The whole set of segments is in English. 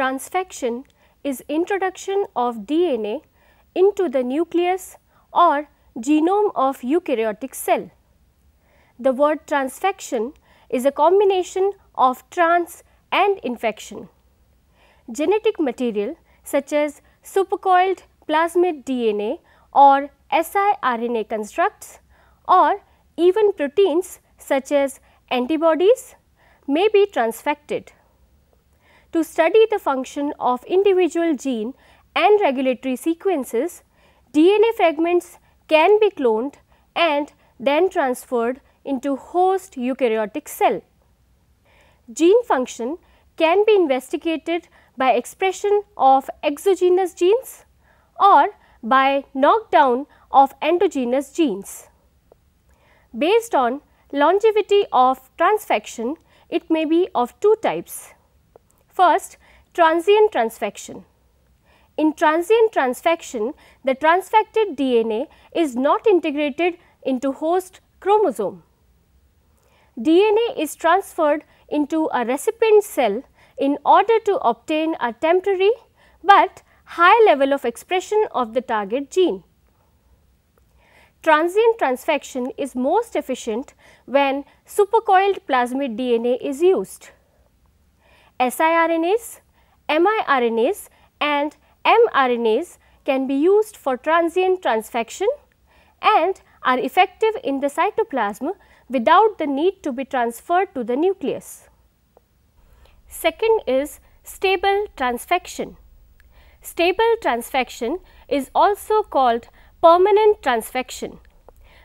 transfection is introduction of DNA into the nucleus or genome of eukaryotic cell. The word transfection is a combination of trans and infection. Genetic material such as supercoiled plasmid DNA or siRNA constructs or even proteins such as antibodies may be transfected to study the function of individual gene and regulatory sequences, DNA fragments can be cloned and then transferred into host eukaryotic cell. Gene function can be investigated by expression of exogenous genes or by knockdown of endogenous genes. Based on longevity of transfection, it may be of two types. First, transient transfection. In transient transfection, the transfected DNA is not integrated into host chromosome. DNA is transferred into a recipient cell in order to obtain a temporary but high level of expression of the target gene. Transient transfection is most efficient when supercoiled plasmid DNA is used siRNAs, miRNAs and mRNAs can be used for transient transfection and are effective in the cytoplasm without the need to be transferred to the nucleus. Second is stable transfection. Stable transfection is also called permanent transfection.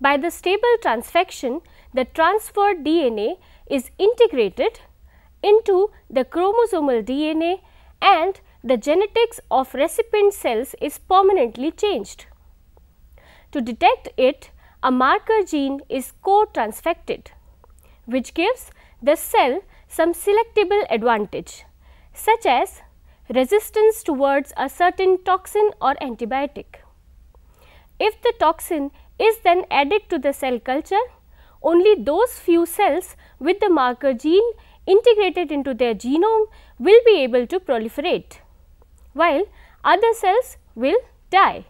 By the stable transfection, the transferred DNA is integrated into the chromosomal DNA and the genetics of recipient cells is permanently changed. To detect it, a marker gene is co-transfected, which gives the cell some selectable advantage, such as resistance towards a certain toxin or antibiotic. If the toxin is then added to the cell culture, only those few cells with the marker gene integrated into their genome will be able to proliferate, while other cells will die.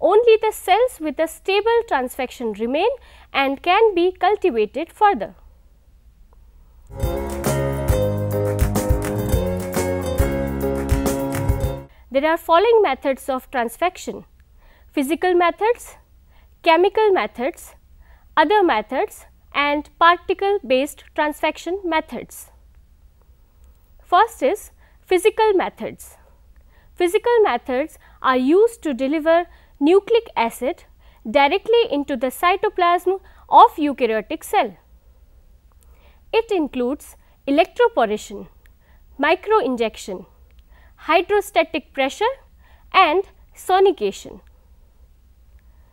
Only the cells with a stable transfection remain and can be cultivated further. There are following methods of transfection, physical methods, chemical methods, other methods and particle based transfection methods. First is physical methods. Physical methods are used to deliver nucleic acid directly into the cytoplasm of eukaryotic cell. It includes electroporation, microinjection, hydrostatic pressure and sonication.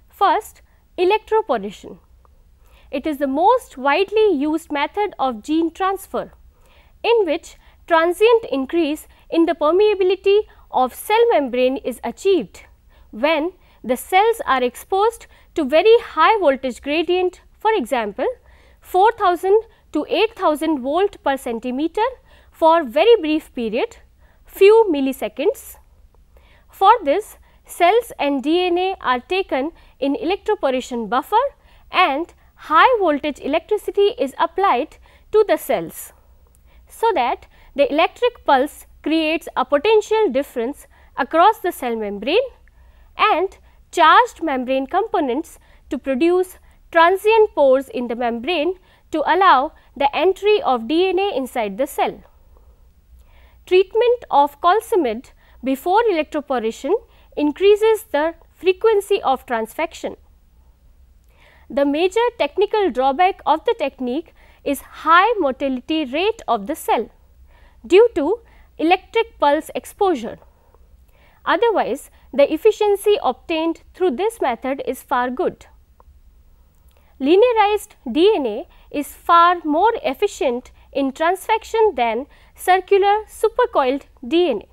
First, electroporation. It is the most widely used method of gene transfer in which transient increase in the permeability of cell membrane is achieved when the cells are exposed to very high voltage gradient for example 4000 to 8000 volt per centimeter for very brief period few milliseconds. For this cells and DNA are taken in electroporation buffer and high voltage electricity is applied to the cells so that the electric pulse creates a potential difference across the cell membrane and charged membrane components to produce transient pores in the membrane to allow the entry of DNA inside the cell. Treatment of colcimid before electroporation increases the frequency of transfection the major technical drawback of the technique is high motility rate of the cell due to electric pulse exposure. Otherwise, the efficiency obtained through this method is far good. Linearized DNA is far more efficient in transfection than circular supercoiled DNA.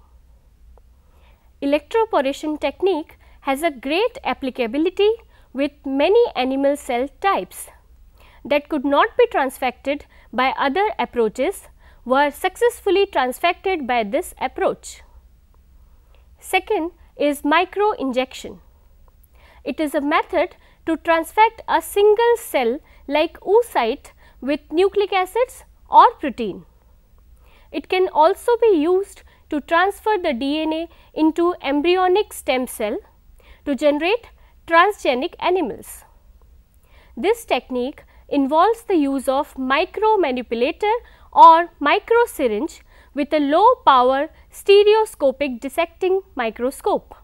Electroporation technique has a great applicability with many animal cell types that could not be transfected by other approaches were successfully transfected by this approach. Second is microinjection. It is a method to transfect a single cell like oocyte with nucleic acids or protein. It can also be used to transfer the DNA into embryonic stem cell to generate transgenic animals. This technique involves the use of micromanipulator or microsyringe with a low power stereoscopic dissecting microscope.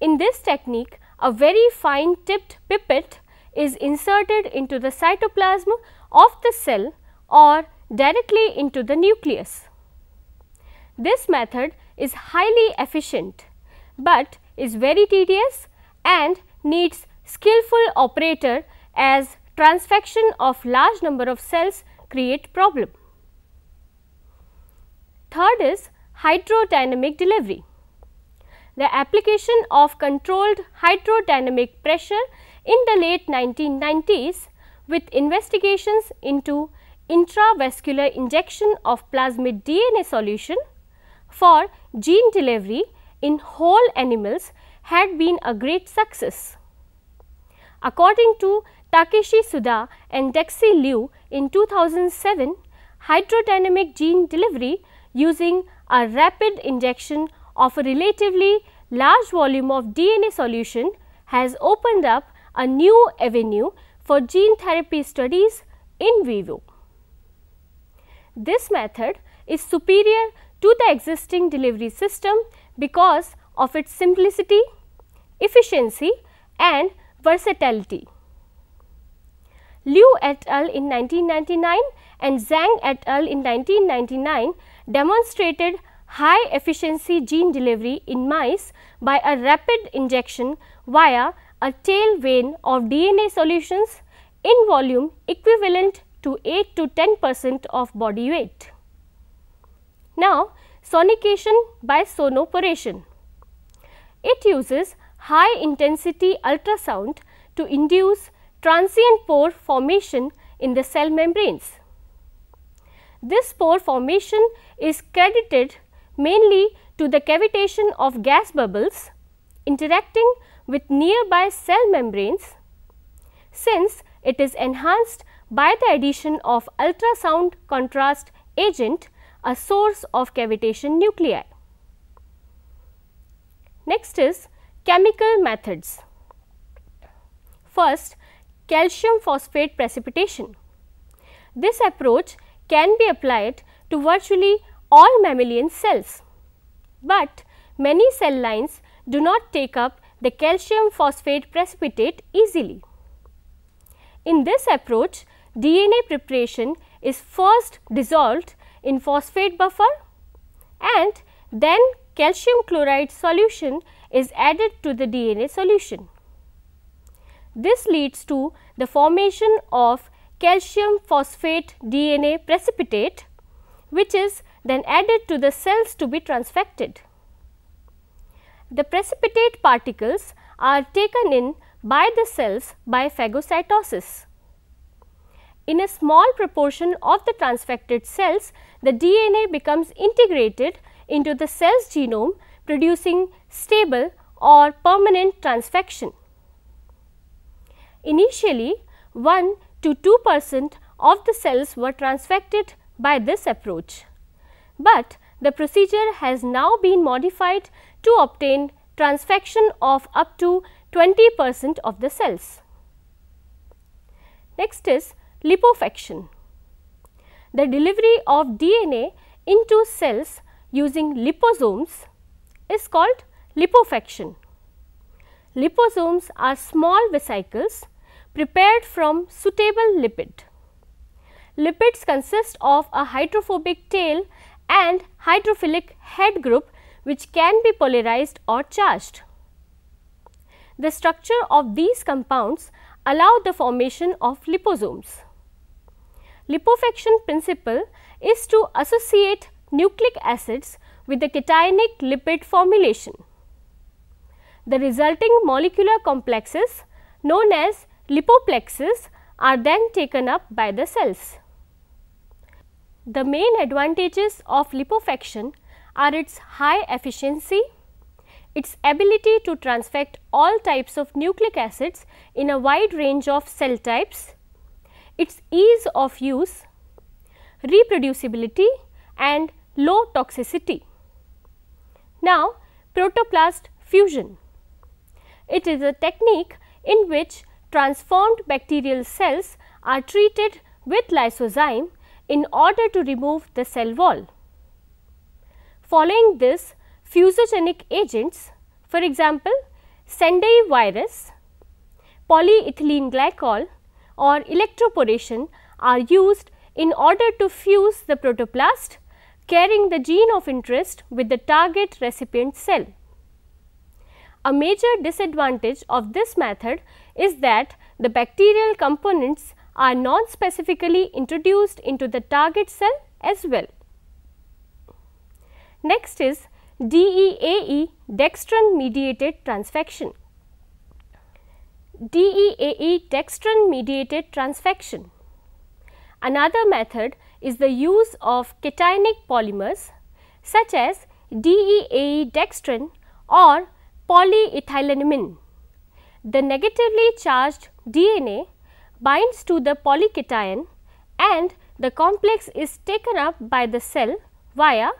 In this technique, a very fine tipped pipette is inserted into the cytoplasm of the cell or directly into the nucleus. This method is highly efficient, but is very tedious and needs skillful operator as transfection of large number of cells create problem. Third is hydrodynamic delivery. The application of controlled hydrodynamic pressure in the late 1990s with investigations into intravascular injection of plasmid DNA solution for gene delivery in whole animals had been a great success. According to Takeshi Suda and Dexi Liu in 2007, hydrodynamic gene delivery using a rapid injection of a relatively large volume of DNA solution has opened up a new avenue for gene therapy studies in vivo. This method is superior to the existing delivery system because of its simplicity, efficiency and versatility. Liu et al. in 1999 and Zhang et al. in 1999 demonstrated high efficiency gene delivery in mice by a rapid injection via a tail vein of DNA solutions in volume equivalent to 8 to 10 percent of body weight. Now, sonication by sonoporation. It uses high intensity ultrasound to induce transient pore formation in the cell membranes. This pore formation is credited mainly to the cavitation of gas bubbles interacting with nearby cell membranes since it is enhanced by the addition of ultrasound contrast agent a source of cavitation nuclei. Next is chemical methods. First, calcium phosphate precipitation. This approach can be applied to virtually all mammalian cells, but many cell lines do not take up the calcium phosphate precipitate easily. In this approach, DNA preparation is first dissolved in phosphate buffer and then calcium chloride solution is added to the DNA solution. This leads to the formation of calcium phosphate DNA precipitate which is then added to the cells to be transfected. The precipitate particles are taken in by the cells by phagocytosis. In a small proportion of the transfected cells, the DNA becomes integrated into the cell's genome producing stable or permanent transfection. Initially, 1 to 2 percent of the cells were transfected by this approach, but the procedure has now been modified to obtain transfection of up to 20 percent of the cells. Next is lipofection: The delivery of DNA into cells using liposomes is called lipofection. Liposomes are small vesicles prepared from suitable lipid. Lipids consist of a hydrophobic tail and hydrophilic head group which can be polarized or charged. The structure of these compounds allow the formation of liposomes. Lipofection principle is to associate nucleic acids with the cationic lipid formulation. The resulting molecular complexes known as lipoplexes are then taken up by the cells. The main advantages of lipofection are its high efficiency, its ability to transfect all types of nucleic acids in a wide range of cell types, its ease of use, reproducibility and low toxicity. Now, protoplast fusion. It is a technique in which transformed bacterial cells are treated with lysozyme in order to remove the cell wall. Following this, fusogenic agents, for example, Sendai virus, polyethylene glycol or electroporation are used in order to fuse the protoplast carrying the gene of interest with the target recipient cell. A major disadvantage of this method is that the bacterial components are non-specifically introduced into the target cell as well. Next is DEAE dextrin mediated transfection. DEAE dextrin mediated transfection. Another method is the use of cationic polymers such as DEAE dextrin or polyethylenamine. The negatively charged DNA binds to the polycation and the complex is taken up by the cell via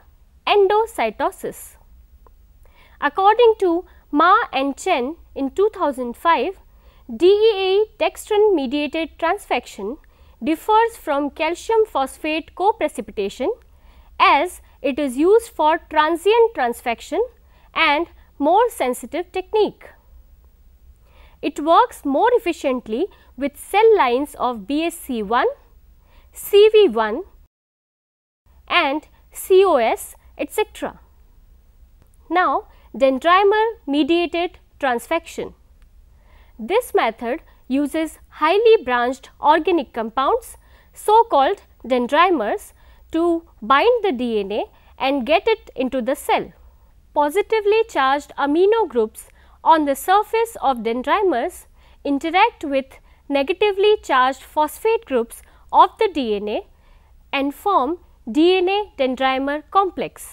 endocytosis. According to Ma and Chen in 2005, DEA dextrin mediated transfection differs from calcium phosphate co-precipitation as it is used for transient transfection and more sensitive technique. It works more efficiently with cell lines of BSC1, CV1 and COS etc. Now, dendrimer mediated transfection. This method uses highly branched organic compounds so called dendrimers to bind the DNA and get it into the cell. Positively charged amino groups on the surface of dendrimers interact with negatively charged phosphate groups of the DNA and form DNA dendrimer complex.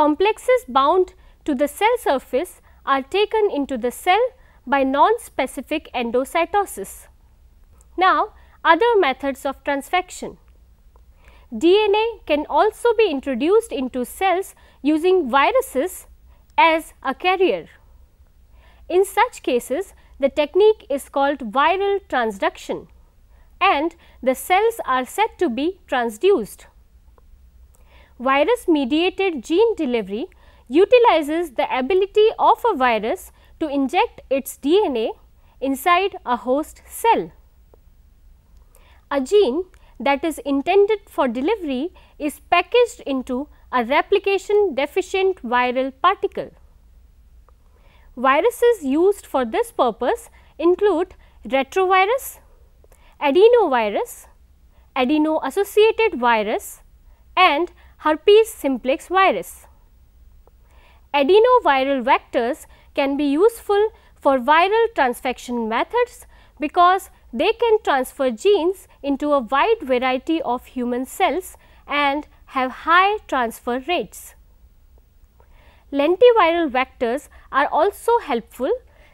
Complexes bound to the cell surface are taken into the cell by non-specific endocytosis. Now, other methods of transfection. DNA can also be introduced into cells using viruses as a carrier. In such cases, the technique is called viral transduction and the cells are said to be transduced. Virus mediated gene delivery utilizes the ability of a virus to inject its DNA inside a host cell. A gene that is intended for delivery is packaged into a replication deficient viral particle. Viruses used for this purpose include retrovirus, adenovirus, adeno associated virus and herpes simplex virus. Adenoviral vectors can be useful for viral transfection methods because they can transfer genes into a wide variety of human cells and have high transfer rates. Lentiviral vectors are also helpful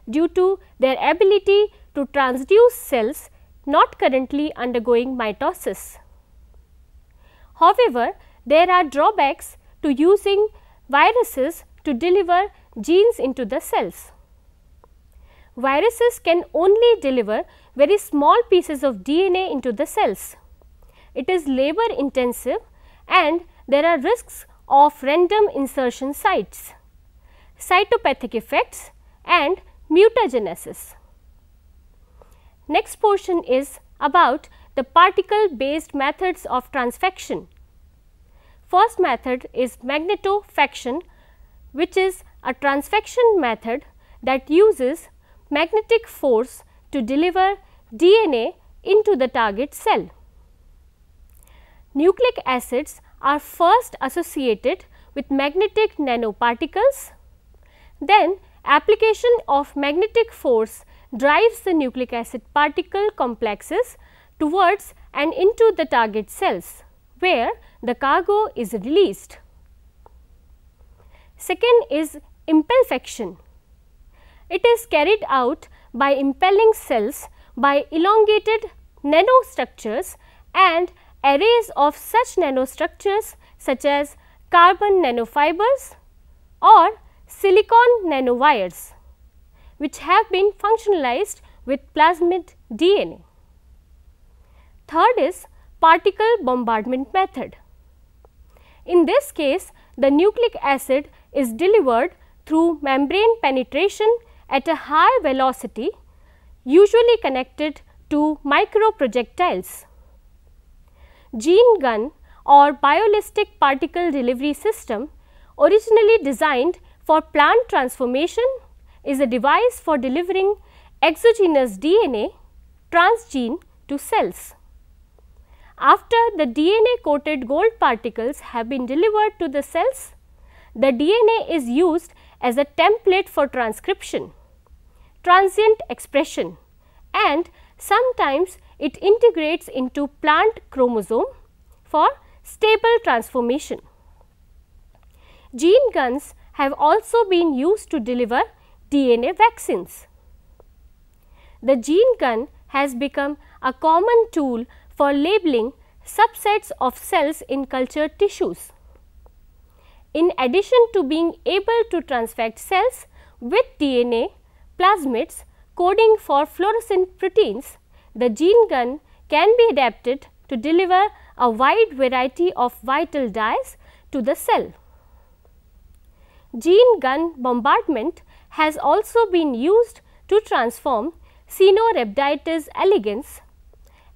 due to their ability to transduce cells not currently undergoing mitosis. However, there are drawbacks to using viruses to deliver genes into the cells. Viruses can only deliver very small pieces of DNA into the cells. It is labor intensive and there are risks of random insertion sites, cytopathic effects and mutagenesis. Next portion is about the particle based methods of transfection. First method is magnetofaction which is a transfection method that uses magnetic force to deliver DNA into the target cell. Nucleic acids are first associated with magnetic nanoparticles. Then application of magnetic force drives the nucleic acid particle complexes towards and into the target cells where the cargo is released. Second is impulse action. It is carried out by impelling cells by elongated nanostructures and arrays of such nanostructures such as carbon nanofibers or silicon nanowires which have been functionalized with plasmid DNA. Third is particle bombardment method. In this case, the nucleic acid is delivered through membrane penetration at a high velocity usually connected to microprojectiles. Gene gun or biolistic particle delivery system originally designed for plant transformation is a device for delivering exogenous DNA transgene to cells. After the DNA coated gold particles have been delivered to the cells, the DNA is used as a template for transcription, transient expression and sometimes it integrates into plant chromosome for stable transformation. Gene guns have also been used to deliver DNA vaccines. The gene gun has become a common tool for labeling subsets of cells in cultured tissues. In addition to being able to transfect cells with DNA plasmids coding for fluorescent proteins, the gene gun can be adapted to deliver a wide variety of vital dyes to the cell. Gene gun bombardment has also been used to transform Cenorhabditis elegans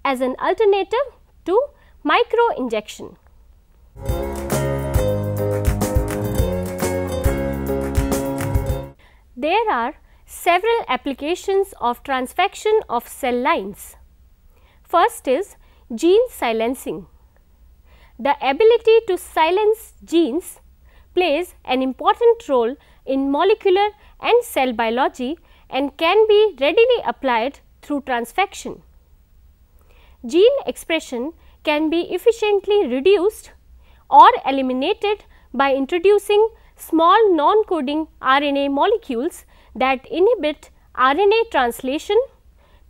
as an alternative to microinjection. There are several applications of transfection of cell lines. First is gene silencing. The ability to silence genes plays an important role in molecular and cell biology and can be readily applied through transfection. Gene expression can be efficiently reduced or eliminated by introducing small non-coding RNA molecules that inhibit RNA translation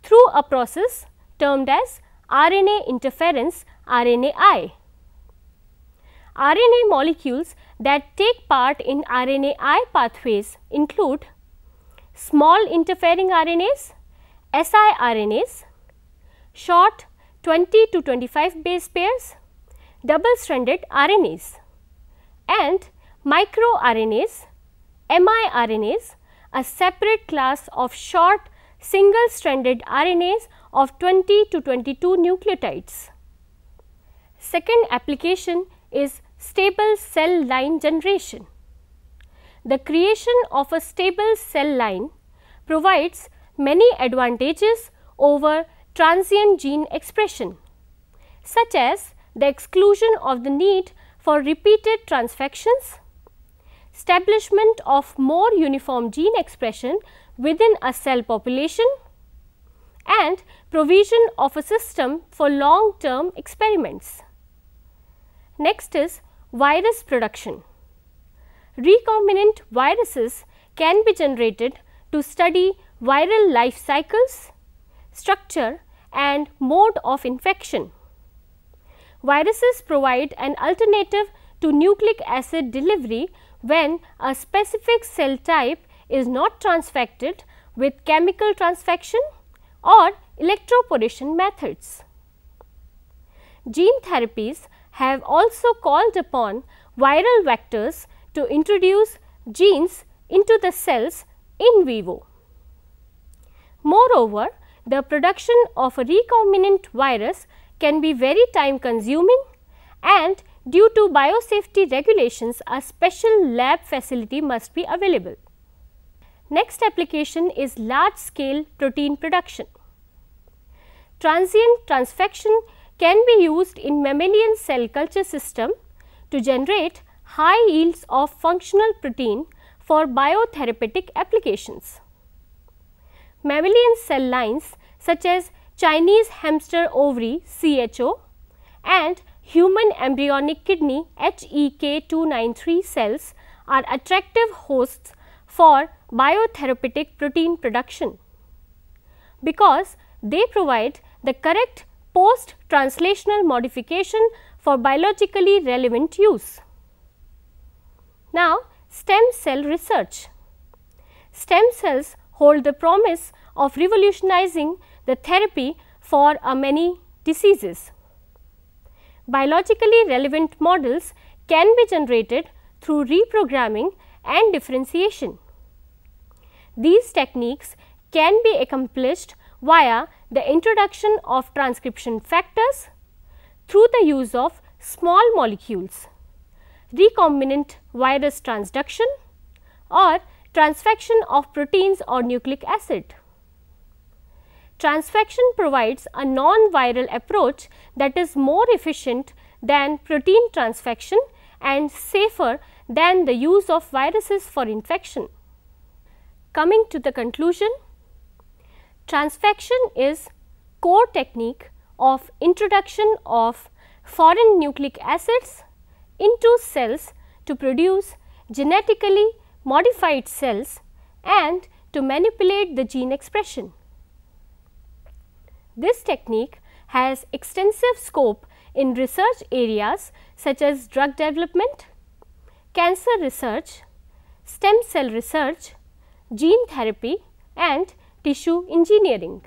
through a process termed as RNA interference RNAi. RNA molecules that take part in RNAi pathways include small interfering RNAs, siRNAs, short 20 to 25 base pairs, double stranded RNAs. MicroRNAs, miRNAs, a separate class of short single stranded RNAs of 20 to 22 nucleotides. Second application is stable cell line generation. The creation of a stable cell line provides many advantages over transient gene expression, such as the exclusion of the need for repeated transfections, establishment of more uniform gene expression within a cell population and provision of a system for long term experiments. Next is virus production. Recombinant viruses can be generated to study viral life cycles, structure and mode of infection. Viruses provide an alternative to nucleic acid delivery when a specific cell type is not transfected with chemical transfection or electroporation methods. Gene therapies have also called upon viral vectors to introduce genes into the cells in vivo. Moreover, the production of a recombinant virus can be very time consuming and Due to biosafety regulations, a special lab facility must be available. Next application is large scale protein production. Transient transfection can be used in mammalian cell culture system to generate high yields of functional protein for biotherapeutic applications. Mammalian cell lines such as Chinese hamster ovary CHO and Human embryonic kidney HEK293 cells are attractive hosts for biotherapeutic protein production because they provide the correct post-translational modification for biologically relevant use. Now, stem cell research. Stem cells hold the promise of revolutionizing the therapy for many diseases biologically relevant models can be generated through reprogramming and differentiation. These techniques can be accomplished via the introduction of transcription factors through the use of small molecules, recombinant virus transduction or transfection of proteins or nucleic acid. Transfection provides a non-viral approach that is more efficient than protein transfection and safer than the use of viruses for infection. Coming to the conclusion, transfection is core technique of introduction of foreign nucleic acids into cells to produce genetically modified cells and to manipulate the gene expression. This technique has extensive scope in research areas such as drug development, cancer research, stem cell research, gene therapy and tissue engineering.